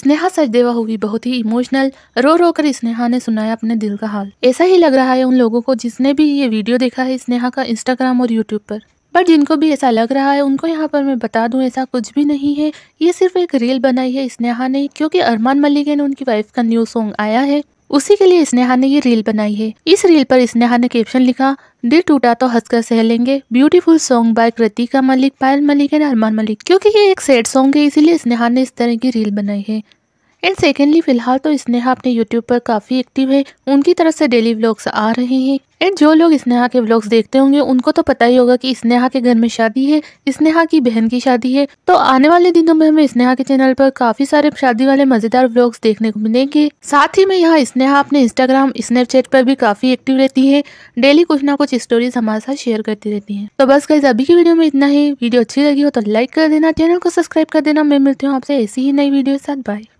स्नेहा सचदेवा होगी बहुत ही इमोशनल रो रो कर स्नेहा ने सुनाया अपने दिल का हाल ऐसा ही लग रहा है उन लोगों को जिसने भी ये वीडियो देखा है स्नेहा का इंस्टाग्राम और यूट्यूब पर बट जिनको भी ऐसा लग रहा है उनको यहाँ पर मैं बता दूँ ऐसा कुछ भी नहीं है ये सिर्फ एक रील बनाई है स्नेहा ने क्योंकि अरमान मल्लिक ने उनकी वाइफ का न्यू सॉन्ग आया है उसी के लिए स्नेहा ने ये रील बनाई है इस रील पर स्नेहा ने कैप्शन लिखा दिल टूटा तो हंसकर सह लेंगे beautiful song by Kritika Malik Payal Malik and Armaan Malik क्योंकि ये एक सैड सॉन्ग है इसीलिए स्नेहा ने इस तरह की रील बनाई है एंड सेकेंडली फिलहाल तो स्नेहा अपने यूट्यूब पर काफ़ी एक्टिव है उनकी तरफ से डेली व्लॉग्स आ रहे हैं एंड जो लोग स्नेहा के व्लॉग्स देखते होंगे उनको तो पता ही होगा कि स्नेहा के घर में शादी है स्नेहा की बहन की शादी है तो आने वाले दिनों में हमें स्नेहा के चैनल पर काफी सारे शादी वाले मजेदार व्लॉग्स देखने को मिलेंगे साथ ही में यहाँ स्नेहा अपने इंस्टाग्राम स्नैपचैट पर भी काफी एक्टिव रहती है डेली कुछ ना कुछ स्टोरीज हमारे साथ शेयर करती रहती है तो बस गाइज अभी की वीडियो में इतना ही वीडियो अच्छी लगी हो तो लाइक कर देना चैनल को सब्सक्राइब कर देना मैं मिलती हूँ आपसे ऐसी ही नई वीडियो के साथ बाय